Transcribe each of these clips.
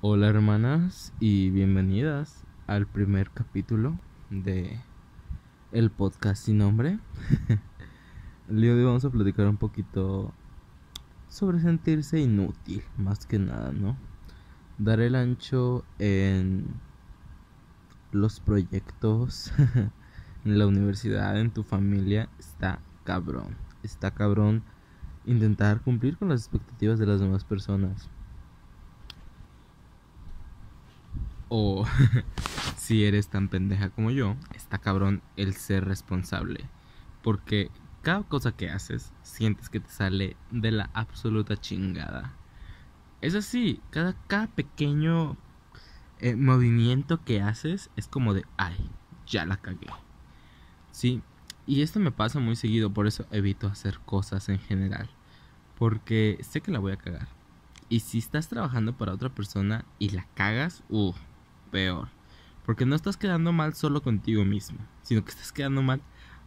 Hola hermanas y bienvenidas al primer capítulo de el podcast sin nombre. el día de hoy vamos a platicar un poquito sobre sentirse inútil, más que nada, ¿no? Dar el ancho en los proyectos, en la universidad, en tu familia, está cabrón. Está cabrón intentar cumplir con las expectativas de las demás personas o si eres tan pendeja como yo, está cabrón el ser responsable. Porque cada cosa que haces, sientes que te sale de la absoluta chingada. Es así, cada, cada pequeño eh, movimiento que haces es como de, ay, ya la cagué. Sí, y esto me pasa muy seguido, por eso evito hacer cosas en general. Porque sé que la voy a cagar. Y si estás trabajando para otra persona y la cagas, uh, peor. Porque no estás quedando mal solo contigo mismo, sino que estás quedando mal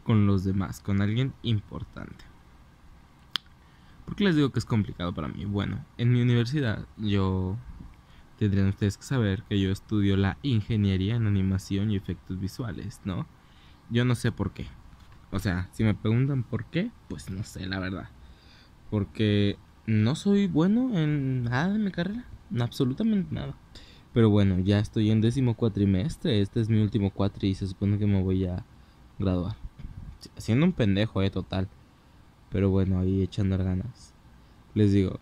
con los demás, con alguien importante. ¿Por qué les digo que es complicado para mí? Bueno, en mi universidad yo tendrían ustedes que saber que yo estudio la ingeniería en animación y efectos visuales, ¿no? Yo no sé por qué. O sea, si me preguntan por qué, pues no sé, la verdad. Porque no soy bueno en nada de mi carrera, absolutamente nada. Pero bueno, ya estoy en décimo cuatrimestre, este es mi último cuatri y se supone que me voy a graduar. Siendo un pendejo, eh, total. Pero bueno, ahí echando ganas. Les digo.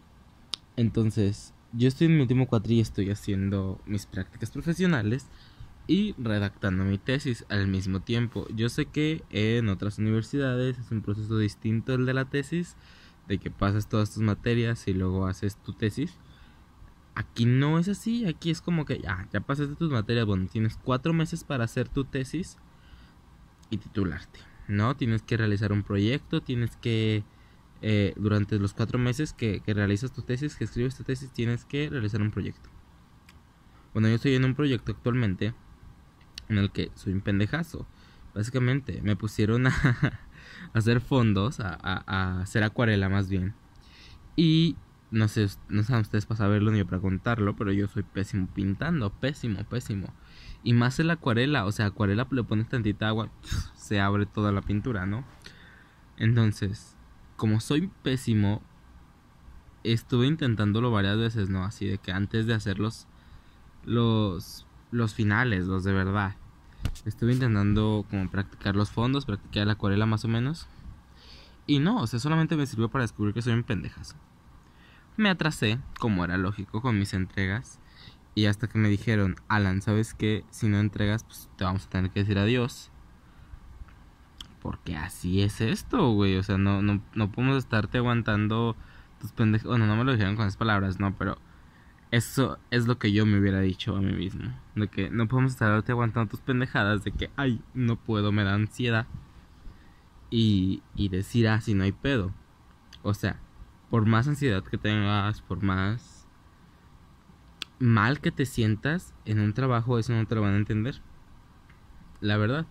Entonces, yo estoy en mi último cuatri y estoy haciendo mis prácticas profesionales y redactando mi tesis al mismo tiempo. Yo sé que en otras universidades es un proceso distinto el de la tesis, de que pasas todas tus materias y luego haces tu tesis. Aquí no es así, aquí es como que ya, ah, ya pasaste tus materias, bueno, tienes cuatro meses para hacer tu tesis y titularte, ¿no? Tienes que realizar un proyecto, tienes que, eh, durante los cuatro meses que, realizas tu tesis, que escribes tu tesis, tienes que realizar un proyecto. Bueno, yo estoy en un proyecto actualmente en el que soy un pendejazo. Básicamente, me pusieron a, hacer fondos, a, a hacer acuarela más bien. Y no sé, no saben ustedes para saberlo ni para contarlo, pero yo soy pésimo pintando, pésimo, pésimo. Y más en la acuarela, o sea, acuarela le pones tantita agua, se abre toda la pintura, ¿no? Entonces, como soy pésimo, estuve intentándolo varias veces, ¿no? Así de que antes de hacer los, los, finales, los de verdad. Estuve intentando como practicar los fondos, practicar la acuarela más o menos. Y no, o sea, solamente me sirvió para descubrir que soy un pendejazo. Me atrasé, como era lógico, con mis entregas. Y hasta que me dijeron, Alan, ¿sabes qué? Si no entregas, pues te vamos a tener que decir adiós. Porque así es esto, güey. O sea, no, no, podemos estarte aguantando tus pendejos. Bueno, no me lo dijeron con esas palabras, no, pero eso es lo que yo me hubiera dicho a mí mismo. De que no podemos estarte aguantando tus pendejadas. De que, ay, no puedo, me da ansiedad. Y, y decir, ah, si no hay pedo. O sea, por más ansiedad que tengas, por más mal que te sientas en un trabajo, eso no te lo van a entender. La verdad.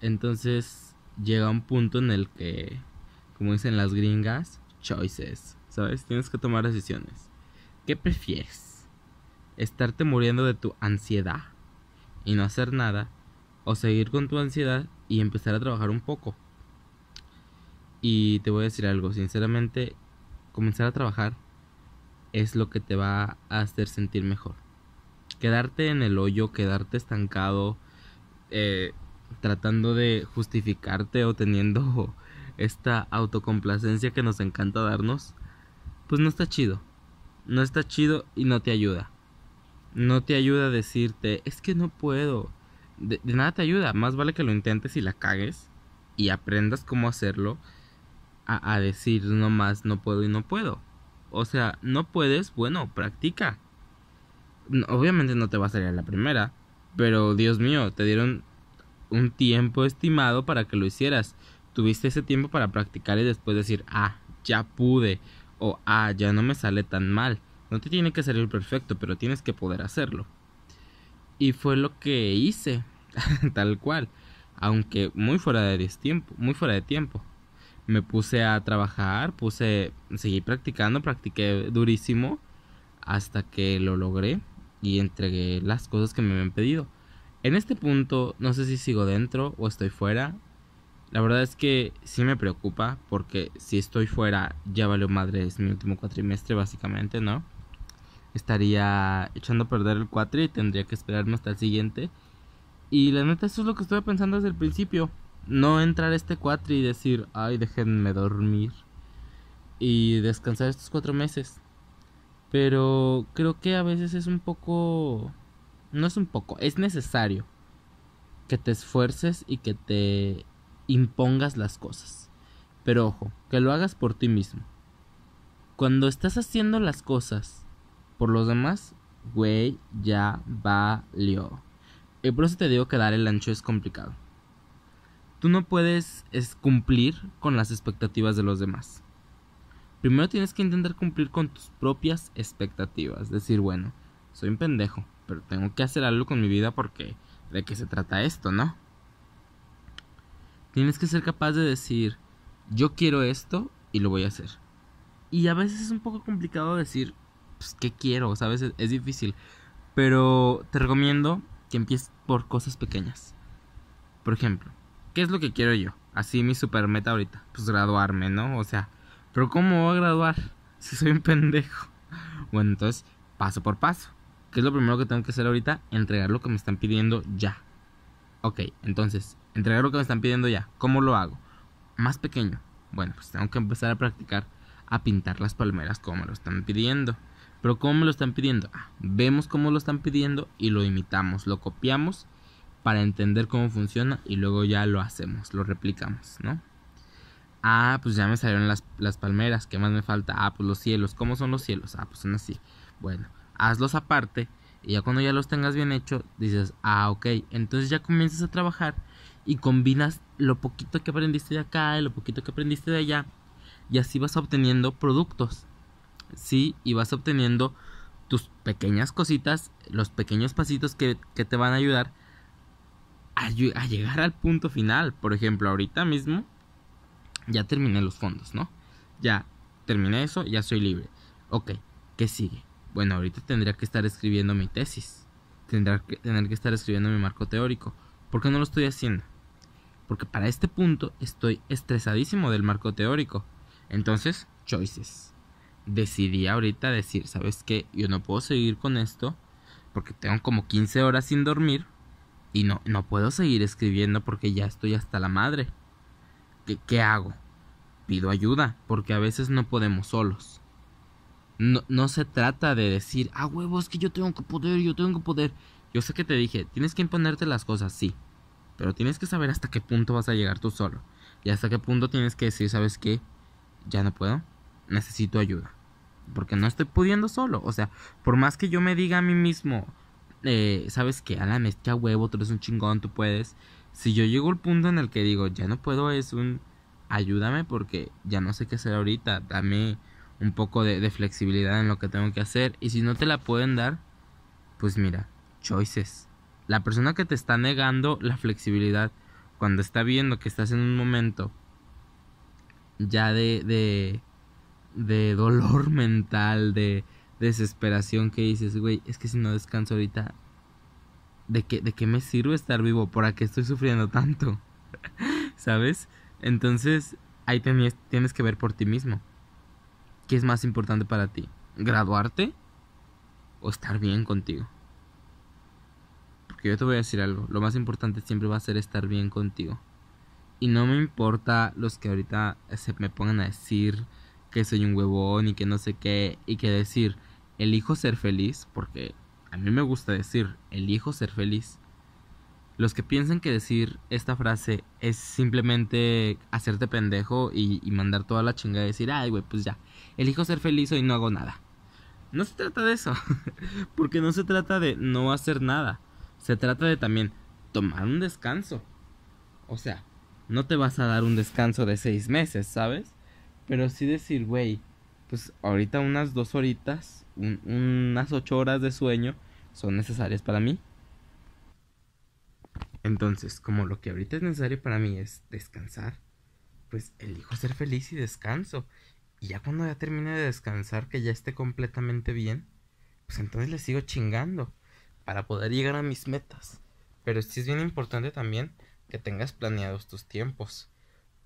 Entonces llega un punto en el que, como dicen las gringas, choices, ¿sabes? Tienes que tomar decisiones. ¿Qué prefieres? ¿Estarte muriendo de tu ansiedad y no hacer nada? ¿O seguir con tu ansiedad y empezar a trabajar un poco? Y te voy a decir algo, sinceramente, comenzar a trabajar es lo que te va a hacer sentir mejor. Quedarte en el hoyo, quedarte estancado, eh, tratando de justificarte o teniendo esta autocomplacencia que nos encanta darnos, pues no está chido. No está chido y no te ayuda. No te ayuda a decirte, es que no puedo. de nada te ayuda. Más vale que lo intentes y la cagues y aprendas cómo hacerlo a, decir decir nomás no puedo y no puedo. O sea, no puedes, bueno, practica. obviamente no te va a salir a la primera, pero Dios mío, te dieron un tiempo estimado para que lo hicieras. Tuviste ese tiempo para practicar y después decir, ah, ya pude, o ah, ya no me sale tan mal. No te tiene que salir perfecto, pero tienes que poder hacerlo. Y fue lo que hice, tal cual, aunque muy fuera de tiempo, muy fuera de tiempo me puse a trabajar, puse, seguí practicando, practiqué durísimo hasta que lo logré y entregué las cosas que me habían pedido. En este punto, no sé si sigo dentro o estoy fuera. La verdad es que sí me preocupa porque si estoy fuera, ya valió madre, es mi último cuatrimestre básicamente, ¿no? Estaría echando a perder el cuatri y tendría que esperarme hasta el siguiente. Y la neta, eso es lo que estuve pensando desde el principio no entrar este cuatri y decir, ay, déjenme dormir y descansar estos cuatro meses. Pero creo que a veces es un poco, no es un poco, es necesario que te esfuerces y que te impongas las cosas. Pero ojo, que lo hagas por ti mismo. Cuando estás haciendo las cosas por los demás, güey, ya valió. Y por eso te digo que dar el ancho es complicado tú no puedes cumplir con las expectativas de los demás. Primero tienes que intentar cumplir con tus propias expectativas. Decir, bueno, soy un pendejo, pero tengo que hacer algo con mi vida porque de qué se trata esto, ¿no? Tienes que ser capaz de decir, yo quiero esto y lo voy a hacer. Y a veces es un poco complicado decir, pues, ¿qué quiero? a veces es difícil. Pero te recomiendo que empieces por cosas pequeñas. Por ejemplo, ¿qué es lo que quiero yo? Así mi super meta ahorita, pues graduarme, ¿no? O sea, pero ¿cómo voy a graduar si soy un pendejo? Bueno, entonces, paso por paso. ¿Qué es lo primero que tengo que hacer ahorita? Entregar lo que me están pidiendo ya. Ok, entonces, entregar lo que me están pidiendo ya. ¿Cómo lo hago? Más pequeño. Bueno, pues tengo que empezar a practicar a pintar las palmeras como me lo están pidiendo. Pero ¿cómo me lo están pidiendo? Ah, vemos cómo lo están pidiendo y lo imitamos, lo copiamos para entender cómo funciona y luego ya lo hacemos, lo replicamos, ¿no? Ah, pues ya me salieron las, palmeras, ¿qué más me falta? Ah, pues los cielos, ¿cómo son los cielos? Ah, pues son así. Bueno, hazlos aparte y ya cuando ya los tengas bien hecho, dices, ah, ok, entonces ya comienzas a trabajar y combinas lo poquito que aprendiste de acá y lo poquito que aprendiste de allá y así vas obteniendo productos. Sí, y vas obteniendo tus pequeñas cositas, los pequeños pasitos que, que te van a ayudar a, llegar al punto final. Por ejemplo, ahorita mismo ya terminé los fondos, ¿no? Ya terminé eso, ya soy libre. Ok, ¿qué sigue? Bueno, ahorita tendría que estar escribiendo mi tesis. Tendría que tener que estar escribiendo mi marco teórico. ¿Por qué no lo estoy haciendo? Porque para este punto estoy estresadísimo del marco teórico. Entonces, choices. Decidí ahorita decir, ¿sabes qué? Yo no puedo seguir con esto porque tengo como 15 horas sin dormir y no, no puedo seguir escribiendo porque ya estoy hasta la madre. ¿Qué, qué hago? Pido ayuda, porque a veces no podemos solos. No, no se trata de decir, ah, huevo, es que yo tengo que poder, yo tengo que poder. Yo sé que te dije, tienes que imponerte las cosas, sí. Pero tienes que saber hasta qué punto vas a llegar tú solo. Y hasta qué punto tienes que decir, ¿sabes qué? Ya no puedo. Necesito ayuda. Porque no estoy pudiendo solo. O sea, por más que yo me diga a mí mismo, eh, sabes que, a la huevo, tú eres un chingón, tú puedes. Si yo llego al punto en el que digo, ya no puedo, es un, ayúdame porque ya no sé qué hacer ahorita, dame un poco de, de flexibilidad en lo que tengo que hacer. Y si no te la pueden dar, pues mira, choices. La persona que te está negando la flexibilidad, cuando está viendo que estás en un momento ya de, de, de dolor mental, de, desesperación que dices, güey, es que si no descanso ahorita, ¿de qué, ¿de qué me sirve estar vivo? ¿Por qué estoy sufriendo tanto? ¿Sabes? Entonces, ahí tenías, tienes que ver por ti mismo. ¿Qué es más importante para ti? ¿Graduarte o estar bien contigo? Porque yo te voy a decir algo, lo más importante siempre va a ser estar bien contigo. Y no me importa los que ahorita se me pongan a decir que soy un huevón y que no sé qué y que decir, elijo ser feliz, porque a mí me gusta decir, elijo ser feliz. Los que piensan que decir esta frase es simplemente hacerte pendejo y, mandar toda la chingada y decir, ay, güey, pues ya, elijo ser feliz hoy no hago nada. No se trata de eso, porque no se trata de no hacer nada, se trata de también tomar un descanso. O sea, no te vas a dar un descanso de seis meses, ¿sabes? Pero sí decir, güey, pues ahorita unas dos horitas, unas ocho horas de sueño son necesarias para mí. Entonces, como lo que ahorita es necesario para mí es descansar, pues elijo ser feliz y descanso. Y ya cuando ya termine de descansar, que ya esté completamente bien, pues entonces le sigo chingando para poder llegar a mis metas. Pero sí es bien importante también que tengas planeados tus tiempos.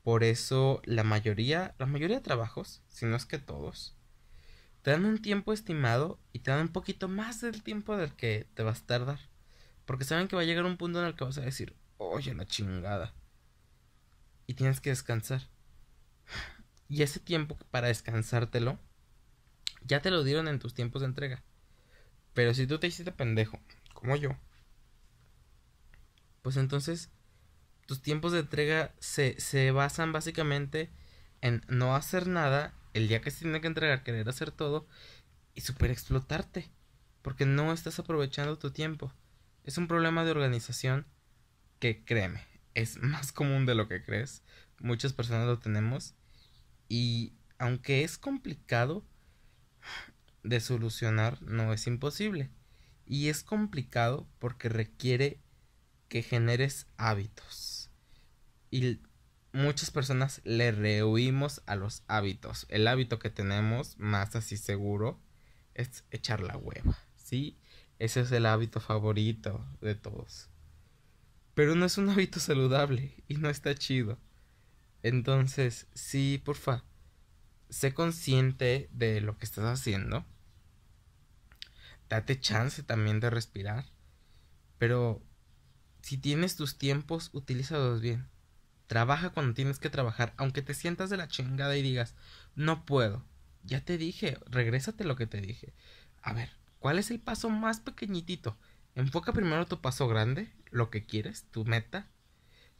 Por eso la mayoría, la mayoría de trabajos, si no es que todos, te dan un tiempo estimado y te dan un poquito más del tiempo del que te vas a tardar. Porque saben que va a llegar un punto en el que vas a decir, oye, la chingada. Y tienes que descansar. Y ese tiempo para descansártelo, ya te lo dieron en tus tiempos de entrega. Pero si tú te hiciste pendejo, como yo, pues entonces tus tiempos de entrega se, basan básicamente en no hacer nada el día que se tiene que entregar, querer hacer todo y super explotarte, porque no estás aprovechando tu tiempo. Es un problema de organización que créeme, es más común de lo que crees. Muchas personas lo tenemos y aunque es complicado de solucionar, no es imposible. Y es complicado porque requiere que generes hábitos. Y muchas personas le rehuimos a los hábitos. El hábito que tenemos, más así seguro, es echar la hueva, ¿sí? Ese es el hábito favorito de todos. Pero no es un hábito saludable y no está chido. Entonces, sí, porfa, sé consciente de lo que estás haciendo. Date chance también de respirar. Pero si tienes tus tiempos, utilízalos bien. Trabaja cuando tienes que trabajar, aunque te sientas de la chingada y digas, no puedo. Ya te dije, regrésate lo que te dije. A ver, ¿cuál es el paso más pequeñitito? Enfoca primero tu paso grande, lo que quieres, tu meta.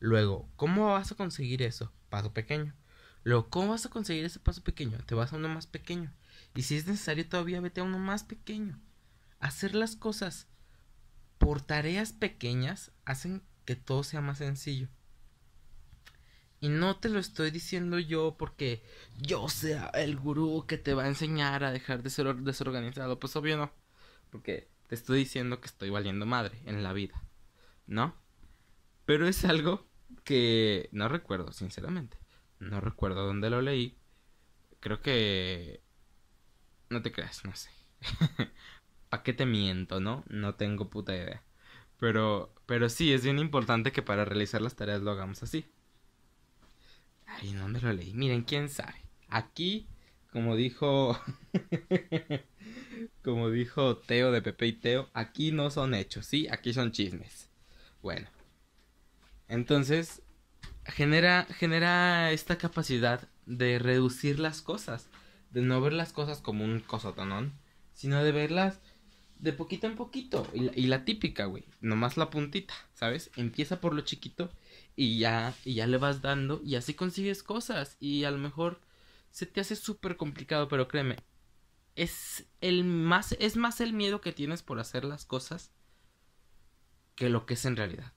Luego, ¿cómo vas a conseguir eso? Paso pequeño. Luego, ¿cómo vas a conseguir ese paso pequeño? Te vas a uno más pequeño. Y si es necesario, todavía vete a uno más pequeño. Hacer las cosas por tareas pequeñas hacen que todo sea más sencillo. Y no te lo estoy diciendo yo porque yo sea el gurú que te va a enseñar a dejar de ser desorganizado. Pues obvio no. Porque te estoy diciendo que estoy valiendo madre en la vida. ¿No? Pero es algo que no recuerdo, sinceramente. No recuerdo dónde lo leí. Creo que... No te creas, no sé. ¿Para qué te miento, no? No tengo puta idea. Pero, pero sí, es bien importante que para realizar las tareas lo hagamos así. Ay, no me lo leí. Miren, quién sabe. Aquí, como dijo. como dijo Teo de Pepe y Teo, aquí no son hechos, ¿sí? Aquí son chismes. Bueno. Entonces, genera, genera esta capacidad de reducir las cosas. De no ver las cosas como un cosotonón, sino de verlas de poquito en poquito. Y la, típica, güey, nomás la puntita, ¿sabes? Empieza por lo chiquito y ya, y ya le vas dando y así consigues cosas. Y a lo mejor se te hace súper complicado, pero créeme, es, el más, es más el miedo que tienes por hacer las cosas que lo que es en realidad.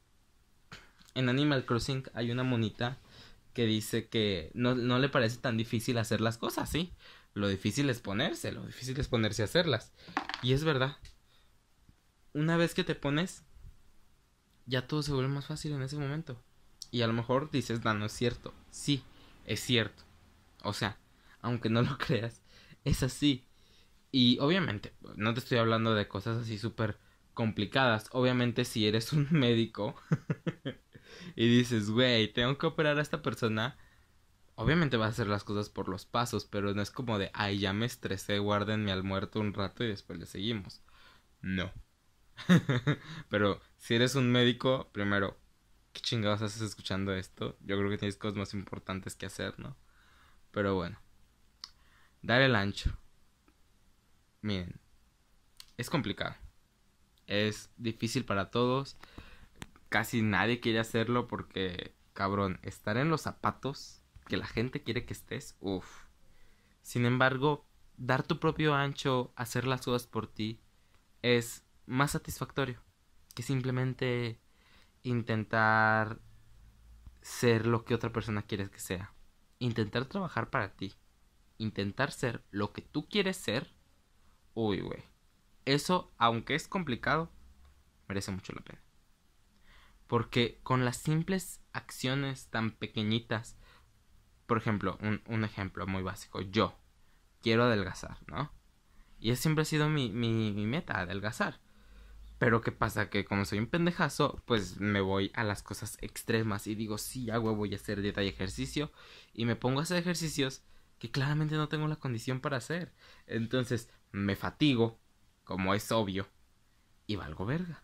En Animal Crossing hay una monita que dice que no, no le parece tan difícil hacer las cosas, ¿sí? Lo difícil es ponerse, lo difícil es ponerse a hacerlas. Y es verdad una vez que te pones, ya todo se vuelve más fácil en ese momento. Y a lo mejor dices, no, no es cierto. Sí, es cierto. O sea, aunque no lo creas, es así. Y obviamente, no te estoy hablando de cosas así súper complicadas. Obviamente, si eres un médico y dices, güey, tengo que operar a esta persona, obviamente vas a hacer las cosas por los pasos, pero no es como de, ay, ya me estresé, guárdenme al muerto un rato y después le seguimos. No. Pero si eres un médico, primero, ¿qué chingados haces escuchando esto? Yo creo que tienes cosas más importantes que hacer, ¿no? Pero bueno. Dar el ancho. Miren, es complicado. Es difícil para todos. Casi nadie quiere hacerlo porque, cabrón, estar en los zapatos que la gente quiere que estés, uff. Sin embargo, dar tu propio ancho, hacer las cosas por ti, es más satisfactorio que simplemente intentar ser lo que otra persona quieres que sea. Intentar trabajar para ti. Intentar ser lo que tú quieres ser. Uy, güey. Eso, aunque es complicado, merece mucho la pena. Porque con las simples acciones tan pequeñitas, por ejemplo, un, ejemplo muy básico, yo quiero adelgazar, ¿no? Y siempre ha sido mi, mi meta, adelgazar. Pero qué pasa que como soy un pendejazo, pues me voy a las cosas extremas y digo, sí, hago voy a hacer dieta y ejercicio. Y me pongo a hacer ejercicios que claramente no tengo la condición para hacer. Entonces me fatigo, como es obvio, y valgo verga.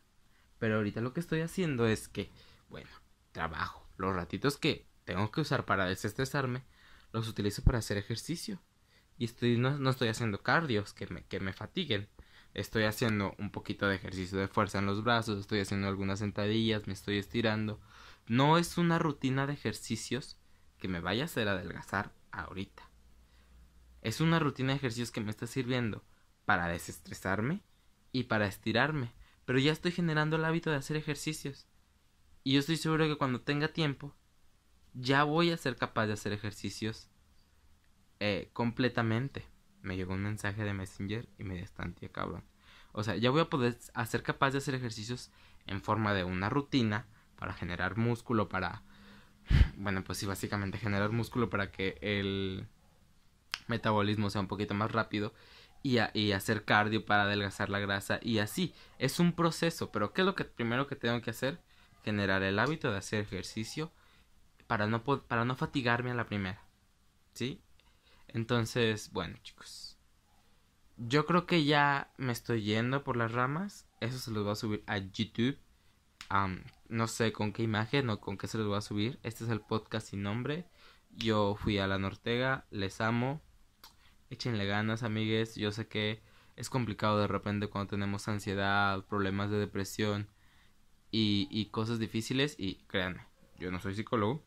Pero ahorita lo que estoy haciendo es que, bueno, trabajo. Los ratitos que tengo que usar para desestresarme, los utilizo para hacer ejercicio. Y estoy, no, no estoy haciendo cardios que me, que me fatiguen estoy haciendo un poquito de ejercicio de fuerza en los brazos, estoy haciendo algunas sentadillas, me estoy estirando. No es una rutina de ejercicios que me vaya a hacer adelgazar ahorita. Es una rutina de ejercicios que me está sirviendo para desestresarme y para estirarme. Pero ya estoy generando el hábito de hacer ejercicios. Y yo estoy seguro que cuando tenga tiempo, ya voy a ser capaz de hacer ejercicios eh, completamente me llegó un mensaje de Messenger y me tía cabrón. O sea, ya voy a poder ser capaz de hacer ejercicios en forma de una rutina para generar músculo, para... Bueno, pues sí, básicamente generar músculo para que el metabolismo sea un poquito más rápido y, hacer cardio para adelgazar la grasa y así. Es un proceso, pero ¿qué es lo que primero que tengo que hacer? Generar el hábito de hacer ejercicio para no, para no fatigarme a la primera. ¿Sí? Entonces, bueno, chicos. Yo creo que ya me estoy yendo por las ramas. Eso se los voy a subir a YouTube. no sé con qué imagen o con qué se los voy a subir. Este es el podcast sin nombre. Yo fui a la Nortega. Les amo. Échenle ganas, amigues. Yo sé que es complicado de repente cuando tenemos ansiedad, problemas de depresión y, y cosas difíciles. Y créanme, yo no soy psicólogo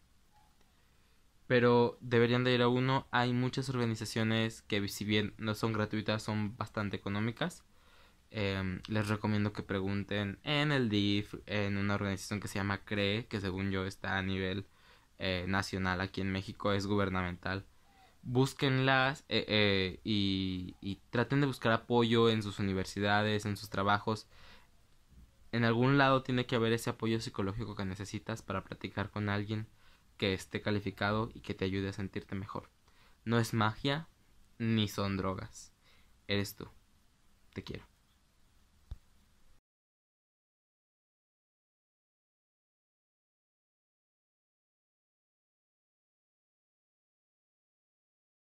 pero deberían de ir a uno. Hay muchas organizaciones que si bien no son gratuitas, son bastante económicas. Em, les recomiendo que pregunten en el DIF, en una organización que se llama CREE, que según yo está a nivel eh, nacional aquí en México, es gubernamental. Búsquenlas eh, eh, y, y traten de buscar apoyo en sus universidades, en sus trabajos. En algún lado tiene que haber ese apoyo psicológico que necesitas para platicar con alguien que esté calificado y que te ayude a sentirte mejor. No es magia ni son drogas. Eres tú. Te quiero.